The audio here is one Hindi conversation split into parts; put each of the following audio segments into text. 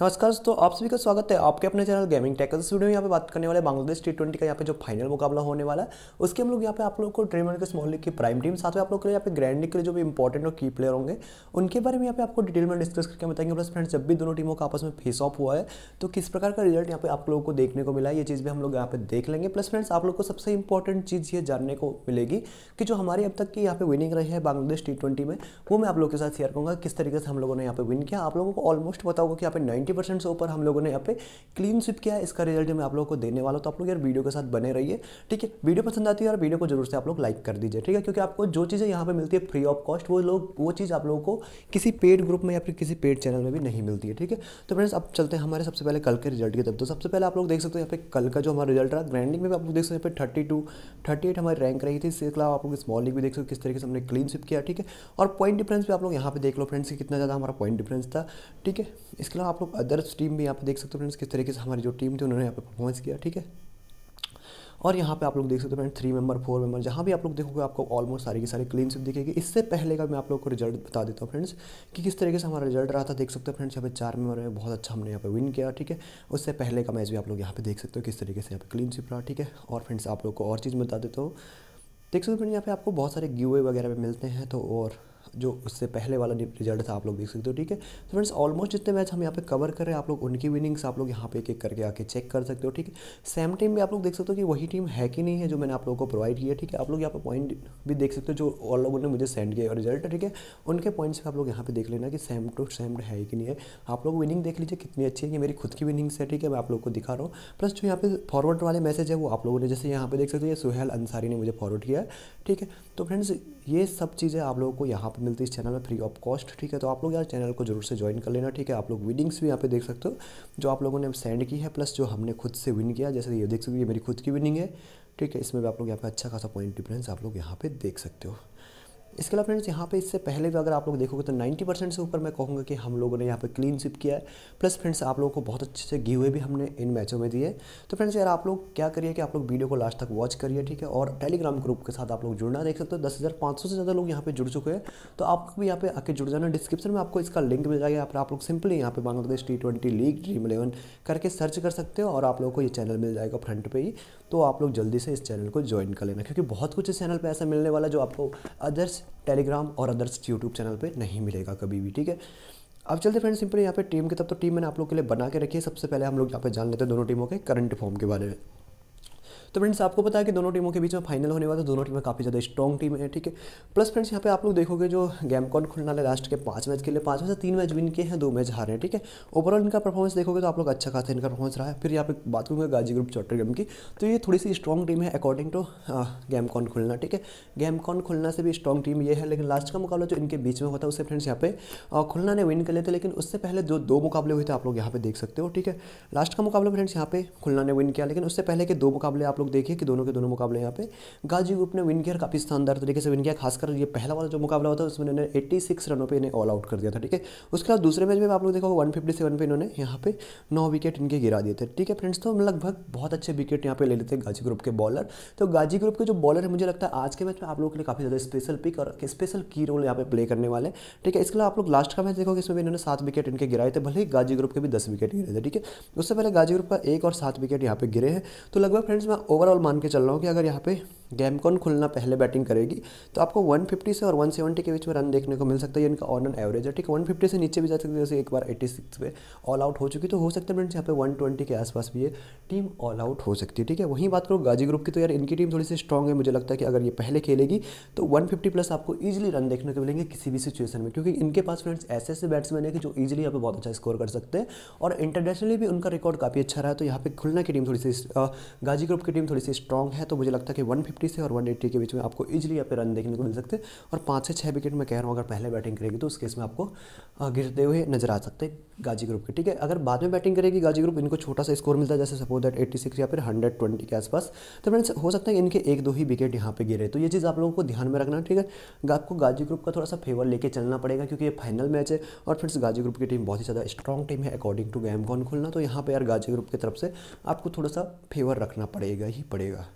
नमस्कार दोस्तों आप सभी का स्वागत है आपके अपने channel gaming tech studio video में यहाँ पे बात करने वाले बांग्लादेश टी ट्वेंटी का यहाँ पे जो फाइनल मुकाबला होने वाला है उसके हम लोग यहाँ पे आप लोग को ड्रीम एंड स्मॉल लीग की प्राइम टीम साथ में आप लोग के लिए यहाँ पे ग्रैंड लीग के लिए जो भी इंपॉर्टेंट और की प्लेयर होंगे उनके बारे में यहाँ पे आपको डिटेल में डिस्कस करके बताएंगे प्लस फ्रेंड्स जब भी दोनों टीमों का आपस में फेस ऑफ हुआ है तो किस प्रकार का रिजल्ट यहाँ पे आप लोगों को देखने को मिला ये चीज़ भी हम लोग यहाँ पे देख लेंगे प्लस फ्रेंड्स आप लोग को सबसे इंपॉर्टेंट चीज़ ये जानने को मिलेगी कि जो हमारी अब तक की यहाँ पे विनिंग रही है बांग्लादेश टी में वो मैं आप लोग के साथ शेयर करूँगा किस तरीके से हम लोगों ने यहाँ पे विन किया आप लोगों को ऑलमोस्ट बताऊंगा कि यहाँ पे नाइन नाइन्टी परसेंट से ऊपर हम लोगों ने यहाँ पे क्लीन स्विप किया है इसका रिजल्ट मैं आप लोगों को देने वाला तो आप लोग यार वीडियो के साथ बने रहिए ठीक है वीडियो पसंद आती है और वीडियो को जरूर से आप लोग लाइक कर दीजिए ठीक है क्योंकि आपको जो चीज़ें यहाँ पर मिलती है फ्री ऑफ कॉस्ट वो लोग वो चीज़ आप लोगों को किसी पेड ग्रुप में या फिर किसी पेड चैनल में भी नहीं मिलती है ठीक है तो फ्रेंड्स अब चलते हैं हमारे सबसे पहले कल के रिजल्ट की तरफ तो सबसे पहले आप लोग देख सकते हो यहाँ पे कल का जो हमारा रिजल्ट रहा ग्रैंडिंग में भी आप लोग देख सकते हैं यहाँ पर थर्टी टू थर्टी एट हमारी रैंक रही थी इसके अलावा आप लोग स्मॉल लीग भी देख सकते हो किस तरीके से हमने क्लीन स्विप किया ठीक है और पॉइंट डिफरेंस भी आप लोग यहाँ पे देख लो फ्रेंड्स कितना ज़्यादा हमारा पॉइंट डिफरेंस था ठीक है इसके अलावा आप लोग अदर्स टीम भी यहाँ पे देख सकते हो फ्रेंड्स किस तरीके से हमारी जो टीम थी उन्होंने यहाँ पे परफॉर्मेंस किया ठीक है और यहाँ पे आप लोग देख सकते हो friend three member four member जहाँ भी आप लोग देखोगे आपको ऑलमोस्ट सारी की सारी क्लीन सिप दिखेगी इससे पहले का मैं आप लोग को रिजल्ट बता देता हूँ फ्रेंड्स कि किस तरीके से हमारा रिजल्ट रहा था देख सकते हो फ्रेंड्स यहाँ पे चार मेंबर में बहुत अच्छा हमने यहाँ पे विन किया ठीक है उससे पहले का मैच भी आप लोग यहाँ पे देख सकते हो किस तरीके से यहाँ पे क्लीन सिप रहा ठीक है और फ्रेंड्स आप लोग को और चीज़ बता देता हूँ देख सकते हो फ्रेंड यहाँ पे आपको बहुत सारे गिवे वगैरह भी मिलते हैं तो और जो उससे पहले वाला रिजल्ट था आप लोग देख सकते हो ठीक है तो फ्रेंड्स ऑलमोस्ट जितने मैच हम यहाँ पे कवर कर रहे हैं आप लोग उनकी विनिंग्स आप लोग यहाँ पे एक एक करके आके चेक कर सकते हो ठीक है सेम टीम में आप लोग देख सकते हो कि वही टीम है कि नहीं है जो मैंने आप लोगों को प्रोवाइड किया ठीक है आप लोग यहाँ पर पॉइंट भी देख सकते हो जो और लोगों ने मुझे सेंड किया रिजल्ट ठीक है उनके पॉइंट्स भी आप लोग यहाँ पर देख लेना कि सेम टू सेम है कि नहीं है आप लोग विनिंग देख लीजिए कितनी अच्छी है ये मेरी खुद की विनिंग्स है ठीक है मैं आप लोग को दिखा रहा हूँ प्लस जो यहाँ पे फॉरवर्ड वाले मैसेज है वो आप लोगों ने जैसे यहाँ पे देख सकते हो सुहेल अंसारी ने मुझे फॉरवर्ड किया है ठीक है तो फ्रेंड्स ये सब चीज़ें आप लोगों को यहाँ पर मिलती है इस चैनल में फ्री ऑफ कॉस्ट ठीक है तो आप लोग यार चैनल को जरूर से ज्वाइन कर लेना ठीक है आप लोग विनिंग्स भी यहाँ पे देख सकते हो जो आप लोगों ने सेंड की है प्लस जो हमने खुद से विन किया जैसे ये देख सकते हो ये मेरी खुद की विनिंग है ठीक है इसमें भी आप लोग यहाँ पे अच्छा खासा पॉइंट डिफरेंस आप लोग यहाँ पे देख सकते हो इसके अलावा फ्रेंड्स यहाँ पे इससे पहले भी अगर आप लोग देखोगे तो 90 परसेंट से ऊपर मैं कहूँगा कि हम लोगों ने यहाँ पे क्लीन स्विप किया है प्लस फ्रेंड्स आप लोगों को बहुत अच्छे से गिवे भी हमने इन मैचों में दिए तो फ्रेंड्स यार आप लोग क्या करिए कि आप लोग वीडियो को लास्ट तक वॉच करिए ठीक है और टेलीग्राम ग्रुप के साथ आप लोग जुड़ना देख सकते हो दस से ज़्यादा लोग यहाँ पर जुड़ चुके हैं तो आपको भी यहाँ पे आके जुड़ जाना डिस्क्रिप्शन में आपको इसका लिंक मिल जाएगा आप लोग सिंपली यहाँ पर Bangladesh T league dream eleven करके सर्च कर सकते हो और आप लोग को ये चैनल मिल जाएगा फ्रंट पे ही तो आप लोग जल्दी से इस चैनल को ज्वाइन कर लेना क्योंकि बहुत कुछ इस चैनल पर ऐसा मिलने वाला जो आपको अदर्स टेलीग्राम और अदर्स यूट्यूब चैनल पर नहीं मिलेगा कभी भी ठीक है अब चलते फ्रेंड्स सिंपल यहाँ पे टीम की तब तो टीम मैंने आप लोग के लिए बना के रखी है सबसे पहले हम लोग यहाँ पे जान लेते हैं दोनों टीमों के करंट फॉर्म के बारे में तो फ्रेंड्स आपको पता है कि दोनों टीमों के बीच में फाइनल होने वाला दोनों टीमें काफ़ी ज़्यादा स्ट्रॉन्ग टीम है ठीक है प्लस फ्रेंड्स यहाँ पे आप लोग देखोगे जो गेम कॉन खुलना लास्ट के पाँच मैच के लिए पाँच मैच से तीन मैच विन किए हैं दो मैच हारे हैं ठीक है ओवरऑल इनका परफॉर्मेंस देखोगे तो आप लोग अच्छा खासा इनका परफॉर्मेंस रहा है फिर यहाँ पे बात करूँगा गाजी ग्रुप गेम की तो ये थोड़ी सी स्ट्रॉन्ग टीम है अकॉर्डिंग टू गैमकॉन खुलना ठीक है गेम कॉन खुलना से भी स्ट्रॉन्ग टीम ये है लेकिन लास्ट का मुकाबला जो इनके बीच में होता है उससे फ्रेंड्स यहाँ पे खुलना ने विन कर लेते लेकिन उससे पहले जो दो मुकाबले हुए थे आप लोग यहाँ पे देख सकते हो ठीक है लास्ट का मुकाबला फ्रेंड्स यहाँ पे खुलना ने विन किया लेकिन उससे पहले के दो मुकाबले आप लोग लोग देखिए कि दोनों के दोनों मुकाबले यहाँ पे गाजी ग्रुप ने विन किया काफ़ी शानदार तरीके से विन किया खासकर ये पहला वाला जो मुकाबला होता है उसमें इन्होंने एट्टी सिक्स रनों पर इन्हें ऑल आउट कर दिया था ठीक है उसके बाद दूसरे मैच में आप लोग देखो वन फिफ्टी सेवन पर इन्होंने यहाँ पे नौ विकेट इनके गिरा दिए थे ठीक है फ्रेंड्स तो लगभग बहुत अच्छे विकेट यहाँ पे ले लेते हैं गाजी ग्रुप के बॉलर तो गाजी ग्रुप के जो बॉलर है मुझे लगता है आज के मैच में आप लोगों के लिए काफ़ी ज़्यादा स्पेशल पिक और स्पेशल की रोल यहाँ पे प्ले करने वाले ठीक है इसके अलावा आप लोग लास्ट का मैच देखोगे इसमें इन्होंने सात विकेट इनके गिराए थे भले ही गाजी ग्रुप के भी दस विकेट गिरे थे ठीक है उससे पहले गाजी ग्रुप का एक और सात विकेट यहाँ पे गिरे हैं तो लगभग फ्रेंड्स मैं ओवरऑल मान के चल रहा हूँ कि अगर यहाँ पे गेम कौन खुलना पहले बैटिंग करेगी तो आपको 150 से और 170 के बीच में रन देखने को मिल सकता है इनका ऑन एन एवरेज है ठीक है 150 से नीचे भी जा सकते हैं जैसे एक बार 86 पे ऑल आउट हो चुकी तो हो सकता है फ्रेंड्स यहाँ पे 120 के आसपास भी ये टीम ऑल आउट हो सकती है ठीक है वहीं बात करो गाजी ग्रुप की तो यार इनकी टीम थोड़ी सी स्ट्रॉग है मुझे लगता है कि अगर ये पहले खेलेगी तो वन प्लस आपको ईजिली रन देखने को मिलेंगे किसी भी सिचुएशन में क्योंकि इनके पास फ्रेंड्स ऐसे ऐसे बैट्समैन है कि जो ईजिली यहाँ पर बहुत अच्छा स्कोर कर सकते हैं और इंटरनेशनली भी उनका रिकॉर्ड काफ़ी अच्छा रहा है तो यहाँ पर खुलना की टीम थोड़ी सी गाजी ग्रुप की टीम थोड़ी सी स्ट्रॉग है तो मुझे लगता है कि वन फिफ्टी से और वन एट्टी के बीच में आपको इजिली यहाँ पे रन देखने को मिल सकते हैं और पाँच से छः विकेट मैं कह रहा हूँ अगर पहले बैटिंग करेगी तो उस केस में आपको गिरते हुए नजर आ सकते हैं गाजी ग्रुप के ठीक है अगर बाद में बैटिंग करेगी गाजी ग्रुप इनको छोटा सा स्कोर मिलता है जैसे सपोज दैट एट्टी सिक्स या फिर हंड्रेड ट्वेंटी के आसपास तो फ्रेंड्स हो सकता है इनके एक दो ही विकेट यहाँ पे गिरे तो ये चीज़ आप लोगों को ध्यान में रखना ठीक है आपको गाजी ग्रुप का थोड़ा सा फेवर लेके चलना पड़ेगा क्योंकि ये फाइनल मैच है और फ्रेंड्स गाजी ग्रुप की टीम बहुत ही ज़्यादा स्ट्रॉन्ग टीम है अकॉर्डिंग टू गैम कौन खुलना तो यहाँ पर यार गाजी ग्रुप की तरफ से आपको थोड़ा सा फेवर रखना पड़ेगा ही पड़ेगा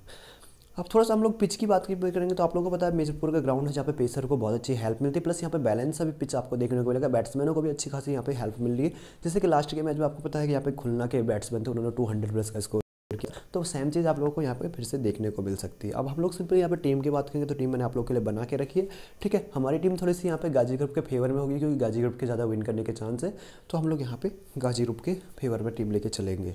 अब थोड़ा सा हम लोग पिच की बात करेंगे तो आप लोगों को पता है मेजरपुर का ग्राउंड है जहाँ पे पेसर को बहुत अच्छी हेल्प मिलती है प्लस यहाँ पे बैलेंस भी पिच आपको देखने को मिलेगा बैट्समैनों को भी अच्छी खासी यहाँ पे हेल्प मिल रही है जैसे कि लास्ट के मैच में आपको पता है कि यहाँ पे खुलना के बैट्समैन थे उन्होंने टू प्लस का स्कोर किया तो सेम चीज़ आप लोगों को यहाँ पे फिर से देखने को मिल सकती है अब हम लोग सिंपल यहाँ पे टीम की बात करेंगे तो टीम मैंने आप लोग के लिए बना के रखी है ठीक है हमारी टीम थोड़ी सी यहाँ पे गाजी ग्रुप के फेवर में होगी क्योंकि गाजी ग्रुप के ज़्यादा विन करने के चांस है तो हम लोग यहाँ पे गाजी ग्रुप के फेवर में टीम लेके चलेंगे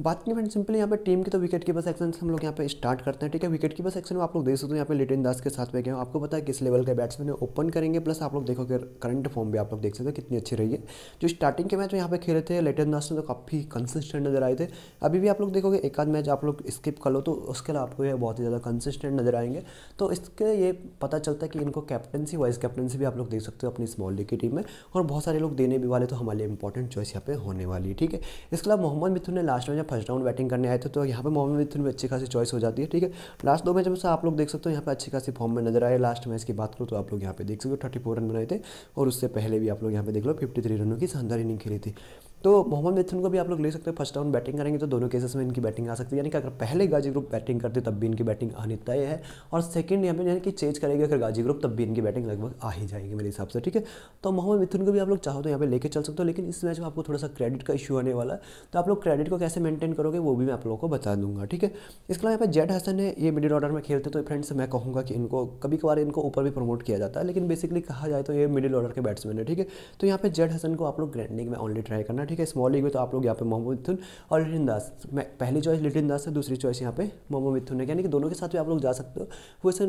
बात की फ्रेंड सिंपली यहाँ पे टीम की तो विकेट कीपर सेक्शन से हम लोग यहाँ पे स्टार्ट करते हैं ठीक है विकेट कीपर सेक्शन में आप लोग देख सकते हो यहाँ पे लिटिन दास के साथ में गए आपको पता है किस लेवल के बैट्समैन है ओपन करेंगे प्लस आप लोग देखो कि करंट फॉर्म भी आप लोग देख सकते हो कितनी अच्छी रही है जो स्टार्टिंग के मैच में यहाँ पे खेले थे लिटिन दास ने तो काफ़ी कंसिस्टेंट नजर आए थे अभी भी आप लोग देखोगे एक आध मैच आप लोग स्किप कर लो तो उसके लिए आपको ये बहुत ही ज़्यादा कंसिस्टेंट नजर आएंगे तो इसके ये पता चलता है कि इनको कैप्टनसी वाइस कैप्टनसी भी आप लोग देख सकते हो अपनी स्मॉल लीग की टीम में और बहुत सारे लोग देने भी वाले तो हमारे लिए इंपॉर्टेंट चॉइस यहाँ पे होने वाली है ठीक है इसके अलावा मोहम्मद मिथुन ने लास्ट में या फर्स्ट राउंड बैटिंग करने आए थे तो यहाँ पे मोहम्मद मिथुन भी अच्छी खासी चॉइस हो जाती है ठीक है लास्ट दो मैच में आप लोग देख सकते हो यहाँ पे अच्छी खासी फॉर्म में नजर आए लास्ट मैच की बात करो तो आप लोग यहाँ पे देख सकते हो थर्टी रन बनाए थे और उससे पहले भी आप लोग यहाँ पे देख लो फिफ्टी रनों की शानदार इनिंग खेली थी तो मोहम्मद मिथुन को भी आप लोग ले सकते हो फर्स्ट राउंड बैटिंग करेंगे तो दोनों केसेस में इनकी बैटिंग आ सकती है यानी कि अगर पहले गाजी ग्रुप बैटिंग करते तब भी इनकी बैटिंग आनी तय है और सेकंड यहाँ पे यानी कि चेंज करेगी अगर गाजी ग्रुप तब भी इनकी बैटिंग लगभग आ ही जाएगी मेरे हिसाब से ठीक है तो मोहम्मद मिथुन को भी आप लोग चाहो तो यहाँ पर लेकर चल सकते हो लेकिन इस मैच में आपको थोड़ा सा क्रेडिट का इशू आने वाला है तो आप लोग क्रेडिट को कैसे मेंटेन करोगे वो भी मैं आप लोगों को बता दूंगा ठीक है इसके अलावा यहाँ पर जेड हसन है ये मिडिल ऑर्डर में खेलते तो फ्रेंड्स मैं कहूँगा कि इनको कभी कभार इनको ऊपर भी प्रमोट किया जाता है लेकिन बेसिकली कहा जाए तो ये मिडिल ऑर्डर के बैट्समैन है ठीक है तो यहाँ पर जेड हसन को आप लोग ग्रैंडिंग में ऑनली ट्राई करना ठीक है स्मॉल लीग में तो आप लोग यहाँ पे मोहम्मद मिथुन और लिटिन दास मैं पहली चॉइस लिटिन दास है दूसरी चॉइस यहाँ पे मोहम्मद मिथुन है यानी कि दोनों के साथ भी आप लोग जा सकते हो वैसे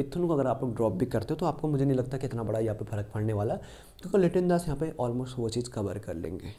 मिथुन को अगर आप लोग ड्रॉप भी करते हो तो आपको मुझे नहीं लगता कि इतना बड़ा यहाँ पर फर्क पड़ने वाला क्योंकि लिटिन दास यहाँ पर ऑलमोस्ट वो चीज़ कवर कर लेंगे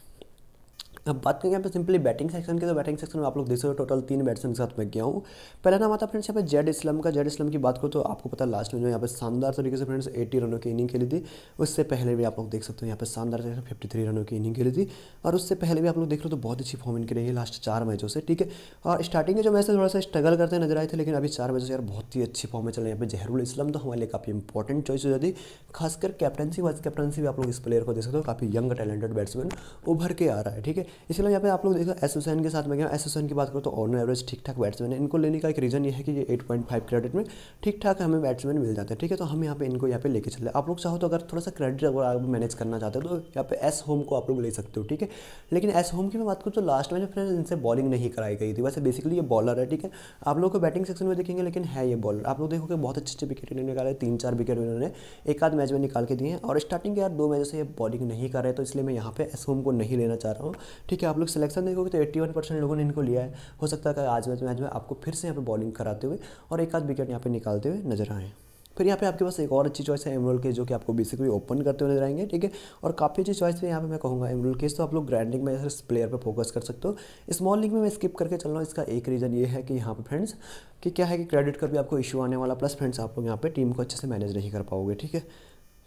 अब बात करें यहाँ पे सिंपली बैटिंग सेक्शन की तो बैटिंग सेक्शन में आप लोग देख सकते हो टोटल तीन बैट्समैन के साथ मैं गया हूँ पहला नाम आता फ्रेंड्स यहाँ पे जेड इस्लाम का जेड इस्लाम की बात करो तो आपको पता लास्ट में जो यहाँ पे शानदार तरीके से फ्रेंड्स एट्टी रनों की इनिंग खेली थी उससे पहले भी आप लोग देख सकते हो यहाँ पर शानदार तरीके से फिफ्टी थ्री रनों की इनिंग खेली थी और उससे पहले भी आप लोग देख लो तो बहुत अच्छी फॉर्म इनकी रही है लास्ट चार मैचों से ठीक है और स्टार्टिंग में जो मैच थोड़ा सा स्ट्रगल करते नजर आए थे लेकिन अभी चार मैचों से यार बहुत ही अच्छी फॉर्म में चल रहे यहाँ पे जहरुल इस्लाम तो हमारे लिए काफ़ी इंपॉर्टेंट चॉइस हो जाती खासकर कैप्टनसी वाइस कैप्टनसी भी आप लोग इस प्लेयर को देख सकते हो काफ़ी यंग टैलेंटेड बैट्समैन उभर के आ रहा है ठीक है इसके अलावा यहाँ पे आप लोग देखो एसोसिएशन के साथ में क्या एसोसिएशन की बात करो तो ऑन एवरेज ठीक ठाक बैट्समैन है इनको लेने का एक रीज़न ये है कि ये एट पॉइंट फाइव क्रेडिट में ठीक ठाक हमें बैट्समैन मिल जाते हैं ठीक है तो हम यहाँ पे इनको यहाँ पे लेके चले आप लोग चाहो तो अगर थोड़ा सा क्रेडिट अगर आप मैनेज करना चाहते हो तो यहाँ पे एस होम को आप लोग ले सकते हो ठीक है लेकिन एस होम की मैं बात करूँ तो लास्ट मैच फ्रेंड इनसे बॉलिंग नहीं कराई गई थी वैसे बेसिकली ये बॉलर है ठीक है आप लोग को बैटिंग सेक्शन में देखेंगे लेकिन है ये बॉलर आप लोग देखोगे बहुत अच्छे अच्छे विकेट इन्होंने निकाले तीन चार विकेट इन्होंने एक आध मैच में निकाल के दिए हैं और स्टार्टिंग के यार दो मैच से ये बॉलिंग नहीं कर रहे तो इसलिए मैं यहाँ पे एस होम को नहीं लेना चाह रहा हूँ ठीक है आप लोग सिलेक्शन देखोगे तो एट्टी वन परसेंट लोगों ने इनको लिया है हो सकता है आज मैच मैच में आपको फिर से यहाँ पर बॉलिंग कराते हुए और एक आध विकेट यहाँ पर निकालते हुए नजर आए फिर यहाँ पे आपके पास एक और अच्छी चॉइस है एमरोल केस जो कि आपको बेसिकली ओपन करते हुए नजर आएंगे ठीक है और काफ़ी अच्छी चॉइस है यहाँ पे मैं कहूँगा एमरोल केस तो आप लोग ग्रैंड में इस प्लेयर पे फोकस कर सकते हो स्मॉल लीग में मैं स्किप करके चल रहा हूँ इसका एक रीज़न ये है कि यहाँ पे फ्रेंड्स कि क्या है कि क्रेडिट का भी आपको इशू आने वाला प्लस फ्रेंड्स आप लोग यहाँ पर टीम को अच्छे से मैनेज नहीं कर पाओगे ठीक है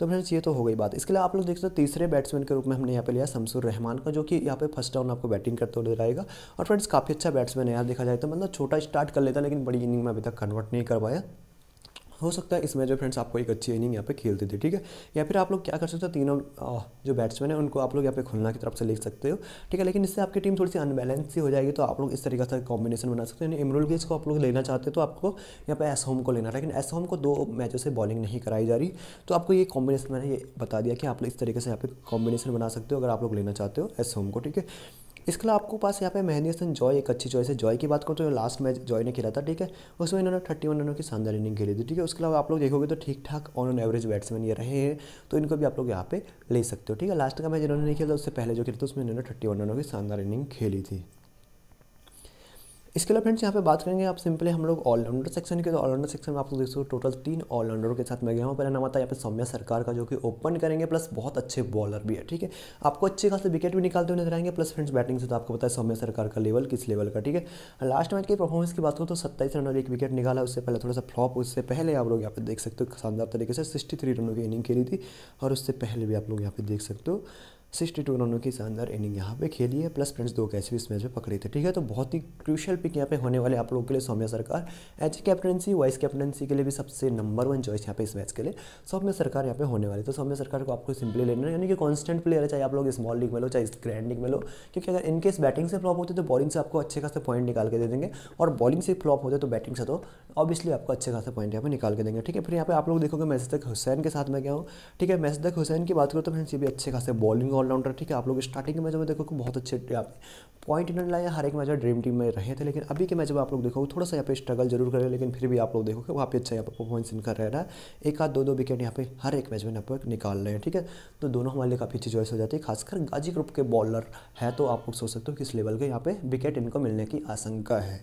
तो फ्रेंड्स ये तो हो गई बात इसके लिए आप लोग देख सकते हो तीसरे बैट्समैन के रूप में हमने यहाँ पे लिया शमसुर रहमान का जो कि यहाँ पे फर्स्ट राउंड आपको बैटिंग करते हुए आएगा और फ्रेंड्स काफ़ी अच्छा बैट्समैन है यार देखा जाए तो मतलब छोटा स्टार्ट कर लेता लेकिन बड़ी इनिंग में अभी तक कन्वर्ट नहीं कर पाया हो सकता है इसमें जो फ्रेंड्स आपको एक अच्छी इनिंग यहाँ पे खेल देती ठीक है या फिर आप लोग क्या कर सकते हो तीनों जो बैट्समैन है उनको आप लोग यहाँ पे खुलना की तरफ से लिख सकते हो ठीक है लेकिन इससे आपकी टीम थोड़ी सी अनबैलेंस ही हो जाएगी तो आप लोग इस तरीके से कॉम्बिनेशन बना सकते हो यानी इमरुल गेज को आप लोग लेना चाहते हो तो आपको यहाँ पे एस होम को लेना लेकिन एस होम को दो मैचों से बॉलिंग नहीं कराई जा रही तो आपको ये कॉम्बिनेशन मैंने ये बता दिया कि आप लोग इस तरीके से यहाँ पे कॉम्बिनेशन बना सकते हो अगर आप लोग लेना चाहते हो एस होम को ठीक है इसके अलावा आपको पास यहाँ पे सिंह जॉय एक अच्छी चॉइस है जॉय की बात करूँ तो लास्ट मैच जॉय ने खेला था ठीक है उसमें इन्होंने थर्टी वन रनों की शानदार इनिंग खेली थी ठीक है उसके अलावा आप लोग देखोगे तो ठीक ठाक ऑन एन एवरेज बैट्समैन ये रहे हैं तो इनको भी आप लोग यहाँ पे ले सकते हो ठीक है लास्ट का मैच इन्होंने नहीं खेला उससे पहले जो खेला था उसमें इन्होंने थर्टी वन रनों की शानदार इनिंग खेली थी इसके अलावा फ्रेंड्स यहाँ पे बात करेंगे आप सिंपली हम लोग ऑलराउंडर सेक्शन के तो ऑलराउंडर सेक्शन में आप लोग देख सकते हो टोटल तीन ऑलराउंडरों के साथ मैं गया हूँ पहला नाम आता है यहाँ पे सौम्या सरकार का जो कि ओपन करेंगे प्लस बहुत अच्छे बॉलर भी है ठीक है आपको अच्छे खासे विकेट भी निकालते हुए नजर आएंगे प्लस फ्रेंड्स बैटिंग से तो आपको पता है सौम्या सरकार का लेवल किस लेवल का ठीक है लास्ट मैच की परफॉर्मेंस की बात हो तो सत्ताईस रन और एक विकेट निकाला उससे पहले थोड़ा सा फ्लॉप उससे पहले आप लोग यहाँ पे देख सकते हो शानदार तरीके से सिक्सटी रनों की इनिंग खेली थी और उससे पहले भी आप लोग यहाँ पे देख सकते हो सिक्सटी टू रनों की शानदार इनिंग यहाँ पे खेली है प्लस फ्रेंड्स दो कैच भी इस मैच में पकड़े थी ठीक है तो बहुत ही क्रूशल पिक यहाँ पे होने वाले आप लोगों के लिए सौम्या सरकार एच कैप्टनसी वाइस कैप्टनसी के लिए भी सबसे नंबर वन चॉइस यहाँ पे इस मैच के लिए सौम्या सरकार यहाँ पे होने वाले तो सौम्या सरकार को आपको सिंपली लेना है यानी कि कॉन्स्टेंट प्लेयर है चाहे आप लोग स्मॉल लीग में लो चाहे ग्रैंड लीग में लो क्योंकि अगर इनकेस बैटिंग से फ्लॉप होते तो बॉलिंग से आपको अच्छे खासे पॉइंट निकाल के दे देंगे और बॉलिंग से फ्लॉप होते तो बैटिंग से तो ऑब्वियसली आपको अच्छे खासे पॉइंट यहाँ पर निकाल के देंगे ठीक है फिर यहाँ पे आप लोग देखोगे मैसेज तक हुसैन के साथ मैं गया हूँ ठीक है मैसेज तक हुसैन की बात करूँ तो फ्रेंड्स ये भी अच्छे खासे बॉलिंग और ऑलराउंडर ठीक है आप लोग स्टार्टिंग के मैच में देखो बहुत अच्छे यहाँ पे पॉइंट इन्होंने लाए हर एक मैच ड्रीम टीम में रहे थे लेकिन अभी के मैच में आप लोग देखोगे थोड़ा सा यहाँ पे स्ट्रगल जरूर करें लेकिन फिर भी आप लोग देखोगे वहाँ पे अच्छा यहाँ पर परफॉर्मेंस इनका रह रहा है एक आध दो दो विकेट यहाँ पे हर एक मैच में यहाँ निकाल रहे हैं ठीक है तो दोनों हमारे लिए काफ़ी अच्छी चॉइस हो जाती है खासकर गाजी ग्रुप के बॉलर है तो आप लोग सोच सकते हो किस लेवल के यहाँ पे विकेट इनको मिलने की आशंका है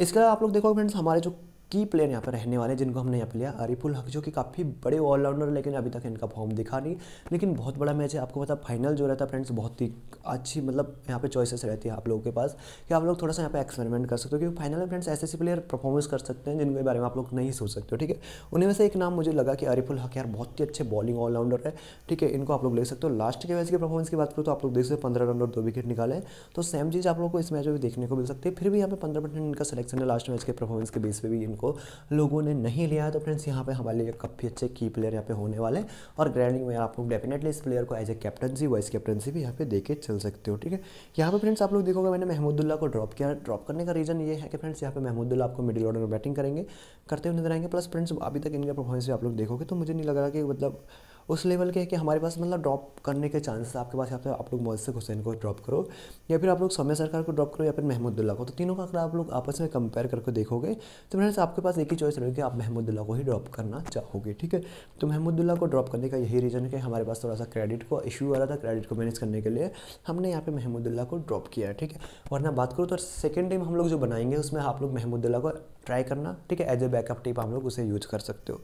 इसके अलावा आप लोग देखो फ्रेंड्स हमारे जो की प्लेयर यहाँ पर रहने वाले हैं जिनको हमने यहाँ पर लिया अरिफुल हक जो कि काफ़ी बड़े ऑलराउंडर लेकिन अभी तक इनका फॉर्म दिखा नहीं लेकिन बहुत बड़ा मैच है आपको पता फाइनल जो रहता है फ्रेंड्स बहुत ही अच्छी मतलब यहाँ पे चॉइसेस रहती है आप लोगों के पास कि आप लोग थोड़ा सा यहाँ पे एक्सपेरिमेंट कर सकते हो क्योंकि फाइनल में फ्रेंड्स ऐसे ऐसे प्लेयर परफॉर्मेंस कर सकते हैं जिनके बारे में आप लोग नहीं सोच सकते हो ठीक है उन्हीं में से एक नाम मुझे लगा कि अरीफुल हक यार बहुत ही अच्छे बॉलिंग ऑलराउंडर है ठीक है इनको आप लोग ले सकते हो लास्ट के मैच की परफॉर्मेंस की बात करो तो आप लोग देख सकते हो पंद्रह रन और दो विकेट निकाले तो सेम चीज़ आप लोग को इस मैच में देखने को मिल सकती है फिर भी यहाँ पे पंद्रह परसेंट इनका सिलेक्शन है लास्ट मैच के परफॉर्मेंस के बेस पर भी इनको को लोगों ने नहीं लिया तो फ्रेंड्स यहाँ पे हमारे लिए काफ़ी अच्छे की प्लेयर यहाँ पे होने वाले हैं और ग्रैंडिंग में आप लोग डेफिनेटली इस प्लेयर को as a captaincy vice captaincy भी यहाँ पे देखे चल सकते हो ठीक है यहाँ पे फ्रेंड्स आप लोग देखोगे मैंने महमूदुल्ला को ड्रॉप किया ड्रॉप करने का रीजन ये है कि फ्रेंड्स यहाँ पे महमूदुल्ला आपको मिडिल ऑर्डर में बैटिंग करेंगे करते हुए नजर आएंगे प्लस फ्रेंड्स अभी तक इनका परफॉर्मेंस भी आप लोग देखोगे तो मुझे नहीं लग रहा कि मतलब उस लेवल के कि हमारे पास मतलब ड्रॉप करने के चांसेस आपके पास यहाँ तो आप लोग मोसिक हुसैन को ड्रॉप करो या फिर आप लोग सौम्य सरकार को ड्रॉप करो या फिर महमूदुल्ला को तो तीनों का अगर आप लोग आपस में कंपेयर करके देखोगे तो मेरे आपके पास एक ही चॉइस रहेगी आप महमूदुल्ला को ही ड्रॉप करना चाहोगे ठीक है तो महमूदुल्ला को ड्रॉप करने का यही रीज़न है कि हमारे पास थोड़ा सा क्रेडिट को इशू आ रहा था क्रेडिट को मैनेज करने के लिए हमने यहाँ पे महमूदुल्ला को ड्रॉप किया है ठीक है वरना बात करूँ तो सेकेंड टाइम हम लोग जो बनाएंगे उसमें आप लोग महमूदुल्ला को ट्राई करना ठीक है एज ए बैकअप टिप आप लोग उसे यूज कर सकते हो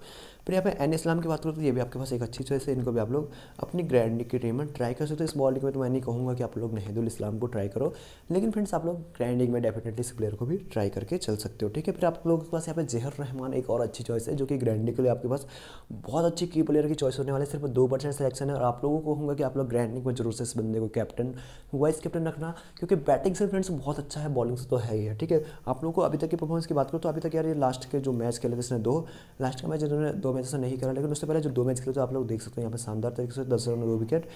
फिर यहाँ पे एन इस्लाम की बात करो तो ये भी आपके पास एक अच्छी चॉइस है इनको भी आप लोग अपनी ग्रैंड की टीम में ट्राई कर सकते हो इस बॉल में तो मैं नहीं कहूँगा कि आप लोग नहदुल इस्लाम को ट्राई करो लेकिन फ्रेंड्स आप लोग ग्रैंड में डेफिनेटली इस प्लेयर को भी ट्राई करके चल सकते हो ठीक है फिर आप लोगों के पास यहाँ पे जहर रहमान एक और अच्छी चॉइस है जो कि ग्रैंड के लिए आपके पास बहुत अच्छी की प्लेयर की चॉइस होने वाले सिर्फ दो परसेंट सिलेक्शन है और आप लोगों को कहूँगा कि आप लोग ग्रैंड में जरूर से इस बंदे को कैप्टन वाइस कैप्टन रखना क्योंकि बैटिंग से फ्रेंड्स बहुत अच्छा है बॉलिंग से तो है ही है ठीक है आप लोग को अभी तक की परफॉर्मेंस की बात करो तो दोस्तों अभी तक यार ये लास्ट के जो मैच खेले थे इसने दो लास्ट का मैच इन्होंने दो मैच से तो नहीं करा लेकिन उससे पहले जो दो मैच खेले थे आप लोग देख सकते हो यहाँ पर शानदार तरीके से दस रन दो विकेट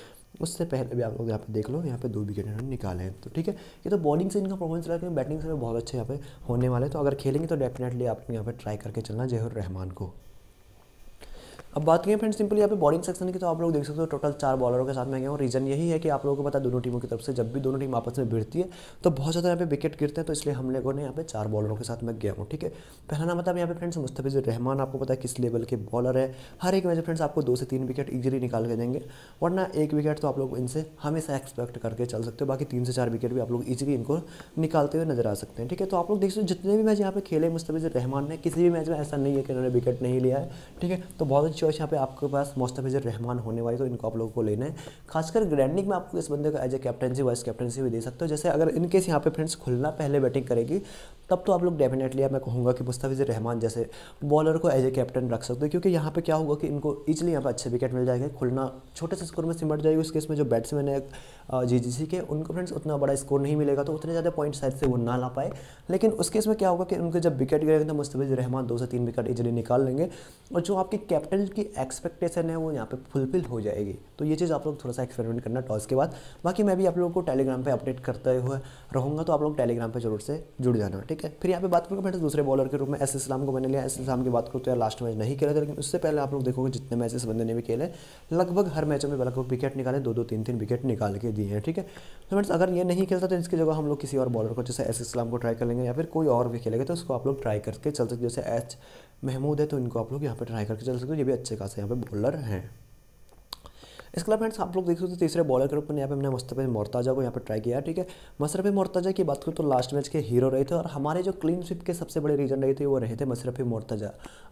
उससे पहले भी आप लोग यहाँ पे देख लो यहाँ पे दो विकेट इन्होंने निकाले हैं तो ठीक है ये तो बॉलिंग से इनका परफॉर्मेंस रहा है बैटिंग से बहुत अच्छे यहाँ पे होने वाले तो अगर खेलेंगे तो डेफिनेटली आप यहाँ पर ट्राई करके चलना जहर रहमान को अब बात करें फ्रेंड सिंपली यहाँ पे बॉलिंग सेक्शन की तो आप लोग देख सकते हो टोटल चार बॉलरों के साथ में गए हूँ रीजन यही है कि आप लोगों को पता दोनों टीमों की तरफ से जब भी दोनों टीम आपस में भिड़ती है तो बहुत ज़्यादा यहाँ पे विकेट गिरते हैं तो इसलिए हम लोगों ने यहाँ पे चार बॉलरों के साथ में गया हूँ ठीक है पहला नाम बताया यहाँ पे फ्रेंड्स मुस्तफ़ी रहमान आपको पता है किस लेवल के बॉलर है हर एक मैच फ्रेंड्स आपको दो से तीन विकेट ईजिली निकाल के देंगे वरना एक विकेट तो आप लोग इनसे हमेशा एक्सपेक्ट करके चल सकते हो बाकी तीन से चार विकेट भी आप लोग ईजिली इनको निकालते हुए नजर आ सकते हैं ठीक है तो आप लोग देख सकते हो जितने भी मैच यहाँ पे खेले मुस्तफ़ी रहमान ने किसी भी मैच में ऐसा नहीं है कि इन्होंने विकेट नहीं लिया है ठीक है तो बहुत अच्छी चॉइस यहाँ अच्छा पे आपके पास मोस्ताफिजर रहमान होने वाले तो इनको आप लोगों को लेना है खासकर ग्रैंडिंग में आपको इस बंदे को as a captaincy vice captaincy भी दे सकते हो जैसे अगर इनकेस यहाँ पे फ्रेंड्स खुलना पहले बैटिंग करेगी तब तो आप लोग डेफिनेटली मैं कहूँगा कि मुस्ताफिजर रहमान जैसे बॉलर को एज ए कैप्टन रख सकते हो क्योंकि यहाँ पर क्या होगा कि इनको इजिली यहाँ पर अच्छे विकेट मिल जाएंगे खुलना छोटे से स्कोर में सिमट जाएगी उस केस में जो बैट्समैन है जी जी के उनको फ्रेंड्स उतना बड़ा स्कोर नहीं मिलेगा तो उतने ज़्यादा पॉइंट शायद से वो ना ला पाए लेकिन उस केस में क्या होगा कि उनके जब विकेट गिरेगा तो मुस्तफिज रहमान दो से तीन विकेट इजिली निकाल लेंगे और जो आपकी कैप्टन की एक्सपेक्टेशन है वो यहाँ पे फुलफिल हो जाएगी तो ये चीज़ आप लोग थोड़ा सा एक्सपेरिमेंट करना टॉस के बाद बाकी मैं भी आप लोगों को टेलीग्राम पे अपडेट करते हुए रहूँगा तो आप लोग टेलीग्राम पे जरूर से जुड़ जाना ठीक है फिर यहाँ पे बात करूँगा मैंने दूसरे बॉलर के रूप में एस इस्लाम को मैंने लिया एस इस्लाम की बात करूँ तो यार लास्ट मैच नहीं खेला था लेकिन उससे पहले आप लोग देखोगे जितने मैच इस बंदे ने भी खेले लगभग हर मैचों में लगभग विकेट निकाले दो दो तीन तीन विकेट निकाल के दिए हैं ठीक है तो फ्रेंड्स अगर ये नहीं खेलता तो इसकी जगह हम लोग किसी और बॉलर को जैसे एस इस्लाम को ट्राई कर लेंगे या फिर कोई और भी खेलेगा तो उसको आप लोग ट्राई करके चलते जैसे एच महमूद है तो इनको आप लोग यहाँ पर ट्राई करके चल सकते हो ये भी अच्छे खासे यहाँ पर बॉलर हैं इसके अलावा फ्रेंड्स आप लोग देख सकते हो तो तीसरे बॉलर के रूप में यहाँ पे हमने मुस्तफ़े मोरताजा को यहाँ पर ट्राई किया ठीक है मशरफी मोरताजा की बात करूँ तो लास्ट मैच के हीरो रहे थे और हमारे जो क्लीन स्विप के सबसे बड़े रीजन रहे थे वो रहे थे मशरफी मोरताजा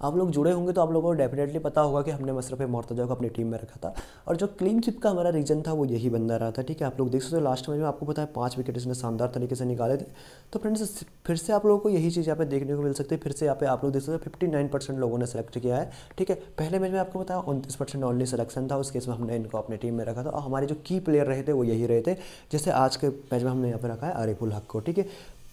आप लोग जुड़े होंगे तो आप लोगों को डेफिनेटली पता होगा कि हमने मशरफ़ी मोरताजा को अपनी टीम में रखा था और जो क्लीन स्विप का हमारा रीजन था वो यही बंदा रहा था ठीक है आप लोग देख सकते हो लास्ट मैच में आपको पता है पाँच विकेट इसने शानदार तरीके से निकाले थे तो फ्रेंड्स फिर से आप लोगों को यही चीज़ यहाँ पे देखने को मिल सकती है फिर से यहाँ पे आप लोग देख सकते हो फिफ्टी नाइन परसेंट लोगों ने सेलेक्ट किया है ठीक है पहले मैच में आपको पता है उनतीस परसेंट ऑनली सिलेक्शन था उस केस में हमने को अपने टीम में रखा था और हमारे जो की प्लेयर रहे थे वो यही रहे थे जैसे आज के मैच में हमने यहाँ पर रखा है आरिफुल हक को ठीक है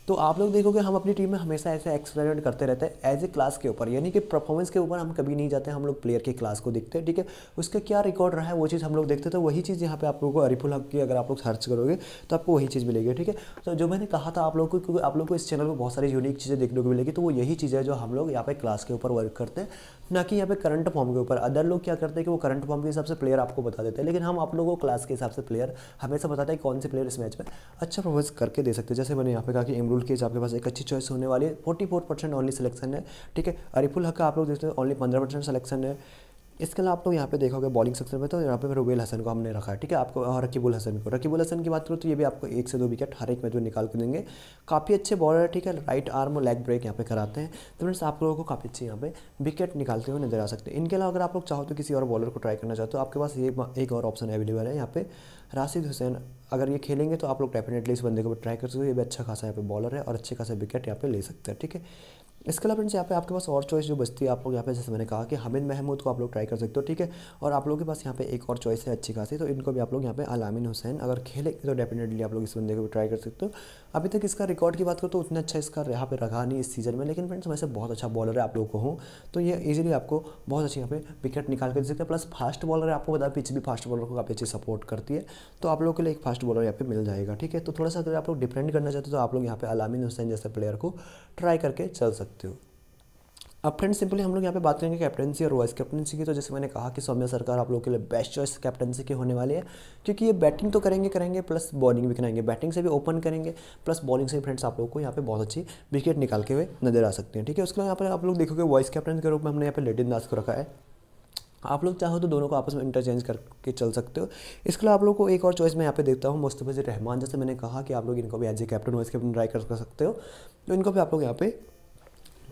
तो आप लोग देखोगे हम अपनी टीम में हमेशा ऐसे एक्सपेरिमेंट करते रहते हैं एज ए क्लास के ऊपर यानी कि परफॉर्मेंस के ऊपर हम कभी नहीं जाते हम लोग प्लेयर की क्लास को देखते हैं ठीक है उसका क्या रिकॉर्ड रहा है वो चीज़ हम लोग देखते तो वही चीज़ यहाँ पे आप लोगों को अरिफुल हक की अगर आप लोग सर्च करोगे तो आपको वही चीज़ मिलेगी ठीक है तो जो मैंने कहा था आप लोग को क्योंकि आप लोग को इस चैनल पर बहुत सारी यूनिक चीज़ें देखने को मिलेगी तो वो यही चीज़ है जो हम लोग यहाँ पे क्लास के ऊपर वर्क करते हैं ना कि यहाँ पे करंट फॉर्म के ऊपर अदर लोग क्या करते हैं कि वो करंट फॉर्म के हिसाब से प्लेयर आपको बता देते हैं लेकिन हम आप लोगों को क्लास के हिसाब से प्लेयर हमेशा बताते हैं कौन से प्लेयर इस मैच में अच्छा परफॉर्मेंस करके दे सकते हैं जैसे मैंने यहाँ पे कहा कि इमरुल केज आपके पास एक अच्छी चॉइस होने वाली है फोर्टी ओनली सिलेक्शन है ठीक है अरिफुल हक का आप लोग देखते हैं ओनली पंद्रह सिलेक्शन है इसके अलावा आप लोग यहाँ पे देखोगे बॉलिंग सेक्शन में तो यहाँ पे रुबेल हसन को हमने रखा है ठीक है आपको और रकीबुल हसन को रकीबुल हसन की बात करूँ तो ये भी आपको एक से दो विकेट हर एक मैच में निकाल के देंगे काफ़ी अच्छे बॉलर है ठीक है राइट आर्म और लेग ब्रेक यहाँ पे कराते हैं तो फ्रेंड्स आप लोगों को काफ़ी अच्छे यहाँ पे विकेट निकालते हुए नजर आ सकते हैं इनके अलावा अगर आप लोग चाहो तो किसी और बॉलर को ट्राई करना चाहते हो तो आपके पास ये एक और ऑप्शन अवेलेबल है यहाँ पे राशिद हुसैन अगर ये खेलेंगे तो आप लोग डेफिनेटली इस बंदे को ट्राई कर सकते हो ये भी अच्छा खासा यहाँ पे बॉलर है और अच्छे खासा विकेट यहाँ पे ले सकते हैं ठीक है इसके अलावा फ्रेंड्स यहाँ पे आपके पास और चॉइस जो बचती है आप लोग यहाँ पे जैसे मैंने कहा कि हमिद महमूद को आप लोग ट्राई कर सकते हो ठीक है और आप लोगों के पास यहाँ पे एक और चॉइस है अच्छी खासी तो इनको भी आप लोग यहाँ पे अलामिन हुसैन अगर खेले तो डेफिनेटली आप लोग इस बंदे को भी ट्राई कर सकते हो अभी तक इसका रिकॉर्ड की बात करो तो उतना अच्छा इसका यहाँ पर रखा नहीं इस सीजन में लेकिन फ्रेंड्स वैसे बहुत अच्छा बॉलर है आप लोग को हूँ तो ये ईजिली आपको बहुत अच्छी यहाँ पे विकेट निकाल कर दे सकते हैं प्लस फास्ट बॉलर है आपको बता पिच भी फास्ट बॉलर को काफ़ी अच्छी सपोर्ट करती है तो आप लोगों के लिए एक फास्ट बॉलर यहाँ पे मिल जाएगा ठीक है तो थोड़ा सा अगर आप लोग डिपेंड करना चाहते हो तो आप लोग यहाँ पे अलामिन हुसैन जैसे प्लेयर को ट्राई करके चल सकते सकते हो अब फ्रेंड सिंपली हम लोग यहाँ पे बात करेंगे कैप्टनसी और वाइस कैप्टनसी की तो जैसे मैंने कहा कि सौम्या सरकार आप लोगों के लिए बेस्ट चॉइस कैप्टनसी के होने वाले है क्योंकि ये बैटिंग तो करेंगे करेंगे प्लस बॉलिंग भी कराएंगे बैटिंग से भी ओपन करेंगे प्लस बॉलिंग से भी फ्रेंड्स आप लोग को यहाँ पे बहुत अच्छी विकेट निकाल के हुए नजर आ सकते हैं ठीक है उसके बाद यहाँ पर आप लोग देखोगे वाइस कैप्टन के रूप में हमने यहाँ पर लेटिन दास को रखा है आप लोग चाहो तो दोनों को आपस में इंटरचेंज करके चल सकते हो इसके लिए आप लोग को एक और चॉइस मैं यहाँ पे देखता हूँ मुस्तफ़ी रहमान जैसे मैंने कहा कि आप लोग इनको भी as a captain vice captain try कर सकते हो तो इनको भी आप लोग यहाँ पे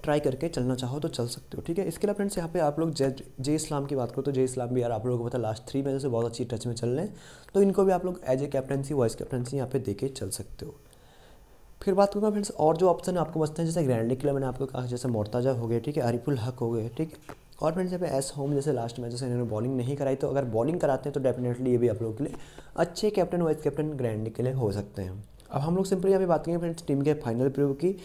ट्राई करके चलना चाहो तो चल सकते हो ठीक है इसके अलावा फ्रेंड्स यहाँ पे आप लोग जय जय इस्लाम की बात करो तो जय इस्लाम भी यार आप लोगों को पता लास्ट थ्री महीने से बहुत अच्छी टच में चल रहे हैं तो इनको भी आप लोग as a captaincy vice captaincy यहाँ पे के चल सकते हो फिर बात करूँगा फ्रेंड्स और जो ऑप्शन आपको बचते हैं जैसे ग्रैंड के लिए मैंने आपको कहा जैसे मोर्ताजा हो गए ठीक है अरिफुल हक हो गए ठीक है और फ्रेंड्स यहाँ पे एस होम जैसे लास्ट मैच जैसे इन्होंने बॉलिंग नहीं कराई तो अगर बॉलिंग कराते हैं तो डेफिनेटली ये भी आप लोगों के लिए अच्छे कैप्टन वाइस कैप्टन ग्रैंड के लिए हो सकते हैं अब हम लोग सिंपली यहाँ पे बात करेंगे फ्रेंड्स टीम के फाइनल प्रयोग की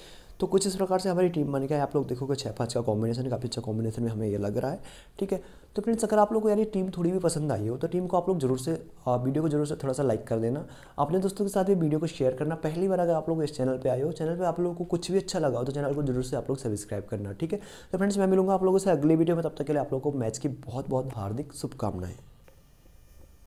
तो कुछ इस प्रकार से हमारी टीम बन गया आप लोग देखोगे छः पाँच का कॉम्बिनेशन काफ़ी अच्छा कॉम्बिनेशन में हमें ये लग रहा है ठीक है तो फ्रेंड्स अगर आप लोग को यार टीम थोड़ी भी पसंद आई हो तो टीम को आप लोग जरूर से वीडियो को जरूर से थोड़ा सा लाइक कर देना अपने दोस्तों के साथ भी वीडियो को शेयर करना पहली बार अगर आप लोग इस चैनल पर आए हो चैनल पर आप लोग को कुछ भी अच्छा लगा हो तो चैनल को जरूर से आप लोग सब्सक्राइब करना ठीक है तो फ्रेंड्स मैं मिलूंगा आप लोगों से अगले वीडियो में तब तक के लिए आप लोग को मैच की बहुत बहुत हार्दिक शुभकामनाएं